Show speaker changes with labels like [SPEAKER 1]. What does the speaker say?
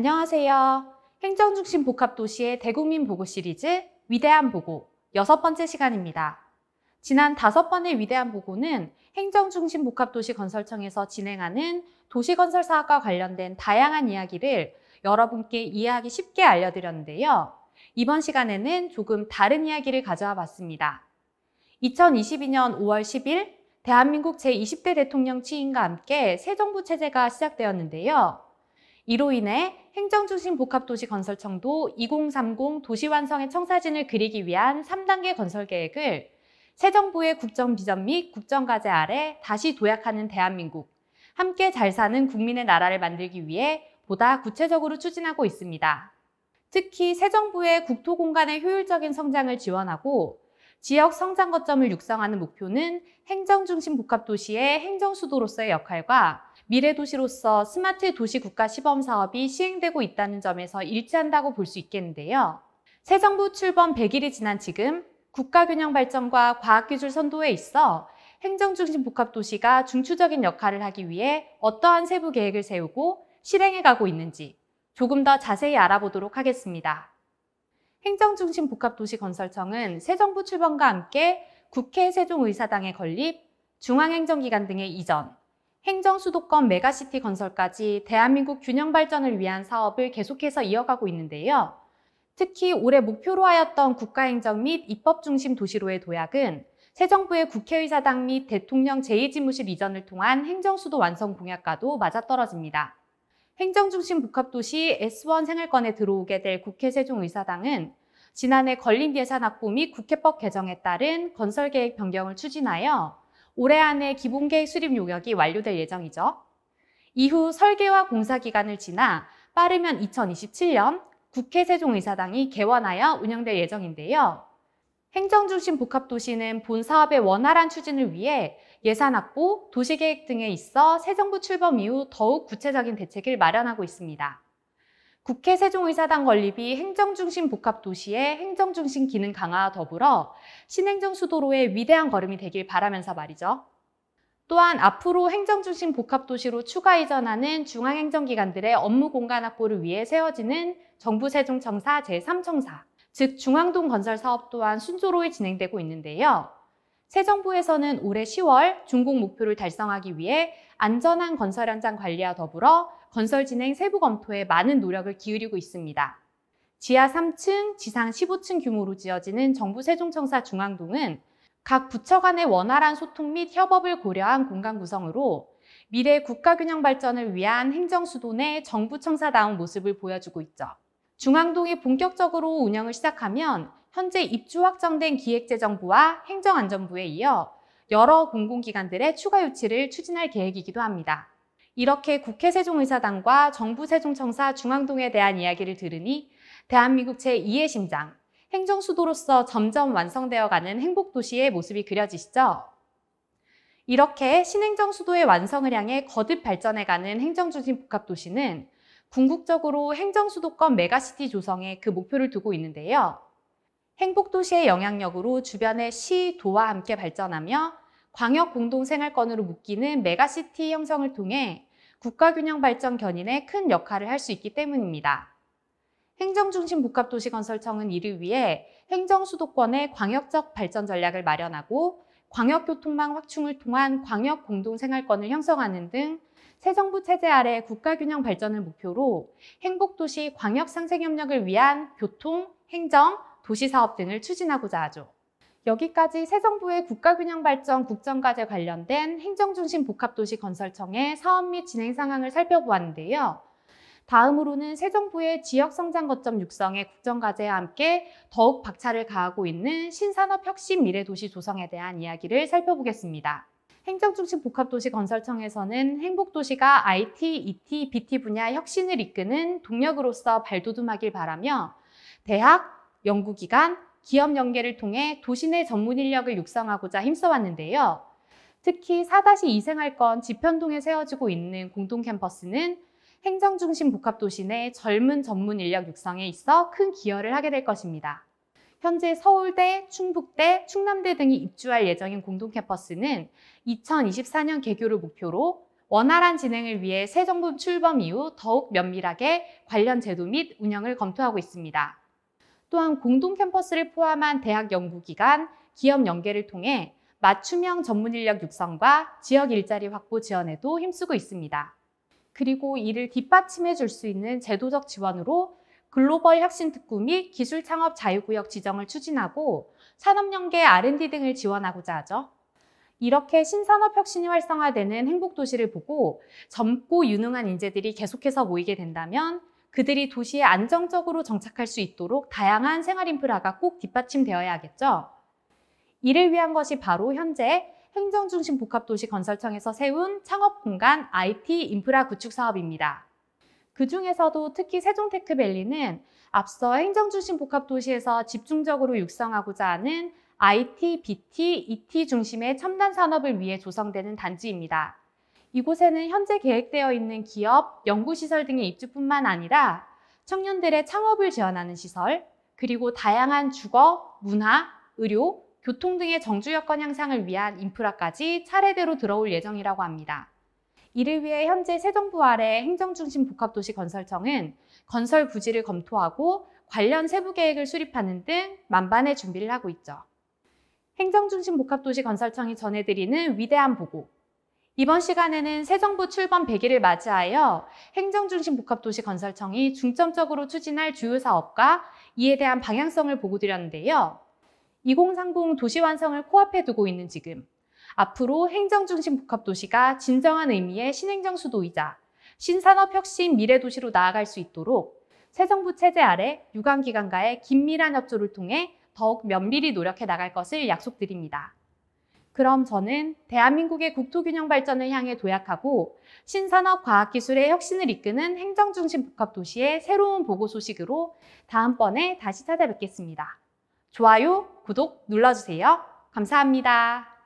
[SPEAKER 1] 안녕하세요. 행정중심 복합도시의 대국민 보고 시리즈 위대한 보고 여섯 번째 시간입니다. 지난 다섯 번의 위대한 보고는 행정중심 복합도시 건설청에서 진행하는 도시건설 사업과 관련된 다양한 이야기를 여러분께 이해하기 쉽게 알려드렸는데요. 이번 시간에는 조금 다른 이야기를 가져와 봤습니다. 2022년 5월 10일 대한민국 제20대 대통령 취임과 함께 새 정부 체제가 시작되었는데요. 이로 인해 행정중심 복합도시건설청도 2030 도시완성의 청사진을 그리기 위한 3단계 건설계획을 새 정부의 국정비전 및 국정과제 아래 다시 도약하는 대한민국, 함께 잘 사는 국민의 나라를 만들기 위해 보다 구체적으로 추진하고 있습니다. 특히 새 정부의 국토 공간의 효율적인 성장을 지원하고 지역 성장 거점을 육성하는 목표는 행정중심 복합도시의 행정수도로서의 역할과 미래 도시로서 스마트 도시 국가 시범 사업이 시행되고 있다는 점에서 일치한다고 볼 수 있겠는데요. 새 정부 출범 100일이 지난 지금 국가 균형 발전과 과학 기술 선도에 있어 행정 중심 복합 도시가 중추적인 역할을 하기 위해 어떠한 세부 계획을 세우고 실행해 가고 있는지 조금 더 자세히 알아보도록 하겠습니다. 행정중심 복합도시건설청은 새 정부 출범과 함께 국회 세종의사당의 건립, 중앙행정기관 등의 이전, 행정 수도권 메가시티 건설까지 대한민국 균형 발전을 위한 사업을 계속해서 이어가고 있는데요. 특히 올해 목표로 하였던 국가행정 및 입법 중심 도시로의 도약은 새 정부의 국회의사당 및 대통령 제2지무실 이전을 통한 행정수도 완성 공약과도 맞아떨어집니다. 행정중심 복합도시 S1 생활권에 들어오게 될 국회 세종의사당은 지난해 걸립 예산 확보 및 국회법 개정에 따른 건설계획 변경을 추진하여 올해 안에 기본계획 수립 용역이 완료될 예정이죠. 이후 설계와 공사 기간을 지나 빠르면 2027년 국회 세종의사당이 개원하여 운영될 예정인데요. 행정중심 복합도시는 본 사업의 원활한 추진을 위해 예산 확보, 도시계획 등에 있어 새 정부 출범 이후 더욱 구체적인 대책을 마련하고 있습니다. 국회 세종의사당 건립이 행정중심 복합도시의 행정중심 기능 강화와 더불어 신행정 수도로의 위대한 걸음이 되길 바라면서 말이죠. 또한 앞으로 행정중심 복합도시로 추가 이전하는 중앙행정기관들의 업무 공간 확보를 위해 세워지는 정부 세종청사 제3청사, 즉 중앙동 건설 사업 또한 순조로이 진행되고 있는데요. 새 정부에서는 올해 10월 중국 목표를 달성하기 위해 안전한 건설 현장 관리와 더불어 건설 진행 세부 검토에 많은 노력을 기울이고 있습니다. 지하 3층, 지상 15층 규모로 지어지는 정부 세종청사 중앙동은 각 부처 간의 원활한 소통 및 협업을 고려한 공간 구성으로 미래 국가균형 발전을 위한 행정수도 내 정부청사다운 모습을 보여주고 있죠. 중앙동이 본격적으로 운영을 시작하면 현재 입주 확정된 기획재정부와 행정안전부에 이어 여러 공공기관들의 추가 유치를 추진할 계획이기도 합니다. 이렇게 국회 세종의사당과 정부 세종청사 중앙동에 대한 이야기를 들으니 대한민국 제2의 심장, 행정수도로서 점점 완성되어가는 행복도시의 모습이 그려지시죠? 이렇게 신행정 수도의 완성을 향해 거듭 발전해가는 행정중심 복합도시는 궁극적으로 행정수도권 메가시티 조성에 그 목표를 두고 있는데요. 행복도시의 영향력으로 주변의 시, 도와 함께 발전하며 광역 공동생활권으로 묶이는 메가시티 형성을 통해 국가균형 발전 견인에 큰 역할을 할 수 있기 때문입니다. 행정중심 복합도시건설청은 이를 위해 행정수도권의 광역적 발전 전략을 마련하고 광역교통망 확충을 통한 광역 공동생활권을 형성하는 등 새 정부 체제 아래 국가균형 발전을 목표로 행복도시 광역상생협력을 위한 교통, 행정, 도시 사업 등을 추진하고자 하죠. 여기까지 새 정부의 국가균형발전 국정과제 관련된 행정중심 복합도시건설청의 사업 및 진행 상황을 살펴보았는데요. 다음으로는 새 정부의 지역성장거점 육성의 국정과제와 함께 더욱 박차를 가하고 있는 신산업 혁신 미래도시 조성에 대한 이야기를 살펴보겠습니다. 행정중심 복합도시건설청에서는 행복도시가 IT, ET, BT 분야 혁신을 이끄는 동력으로서 발돋움하길 바라며 대학, 연구기관, 기업 연계를 통해 도시 내 전문 인력을 육성하고자 힘써왔는데요. 특히 4-2 생활권 지편동에 세워지고 있는 공동 캠퍼스는 행정중심 복합도시 내 젊은 전문 인력 육성에 있어 큰 기여를 하게 될 것입니다. 현재 서울대, 충북대, 충남대 등이 입주할 예정인 공동 캠퍼스는 2024년 개교를 목표로 원활한 진행을 위해 새 정부 출범 이후 더욱 면밀하게 관련 제도 및 운영을 검토하고 있습니다. 또한 공동 캠퍼스를 포함한 대학 연구기관, 기업 연계를 통해 맞춤형 전문 인력 육성과 지역 일자리 확보 지원에도 힘쓰고 있습니다. 그리고 이를 뒷받침해 줄 수 있는 제도적 지원으로 글로벌 혁신 특구 및 기술 창업 자유구역 지정을 추진하고 산업연계 R&D 등을 지원하고자 하죠. 이렇게 신산업 혁신이 활성화되는 행복도시를 보고 젊고 유능한 인재들이 계속해서 모이게 된다면 그들이 도시에 안정적으로 정착할 수 있도록 다양한 생활 인프라가 꼭 뒷받침되어야 하겠죠. 이를 위한 것이 바로 현재 행정중심 복합도시건설청에서 세운 창업공간 IT 인프라 구축 사업입니다. 그 중에서도 특히 세종테크밸리는 앞서 행정중심 복합도시에서 집중적으로 육성하고자 하는 IT, BT, ET 중심의 첨단 산업을 위해 조성되는 단지입니다. 이곳에는 현재 계획되어 있는 기업, 연구시설 등의 입주뿐만 아니라 청년들의 창업을 지원하는 시설, 그리고 다양한 주거, 문화, 의료, 교통 등의 정주 여건 향상을 위한 인프라까지 차례대로 들어올 예정이라고 합니다. 이를 위해 현재 새 정부 아래 행정중심 복합도시 건설청은 건설 부지를 검토하고 관련 세부 계획을 수립하는 등 만반의 준비를 하고 있죠. 행정중심 복합도시 건설청이 전해드리는 위대한 보고 이번 시간에는 새 정부 출범 100일을 맞이하여 행정중심 복합도시 건설청이 중점적으로 추진할 주요 사업과 이에 대한 방향성을 보고드렸는데요. 2030 도시 완성을 코앞에 두고 있는 지금 앞으로 행정중심 복합도시가 진정한 의미의 신행정 수도이자 신산업 혁신 미래 도시로 나아갈 수 있도록 새 정부 체제 아래 유관기관과의 긴밀한 협조를 통해 더욱 면밀히 노력해 나갈 것을 약속드립니다. 그럼 저는 대한민국의 국토균형 발전을 향해 도약하고 신산업 과학기술의 혁신을 이끄는 행정중심 복합도시의 새로운 보고 소식으로 다음번에 다시 찾아뵙겠습니다. 좋아요, 구독 눌러주세요. 감사합니다.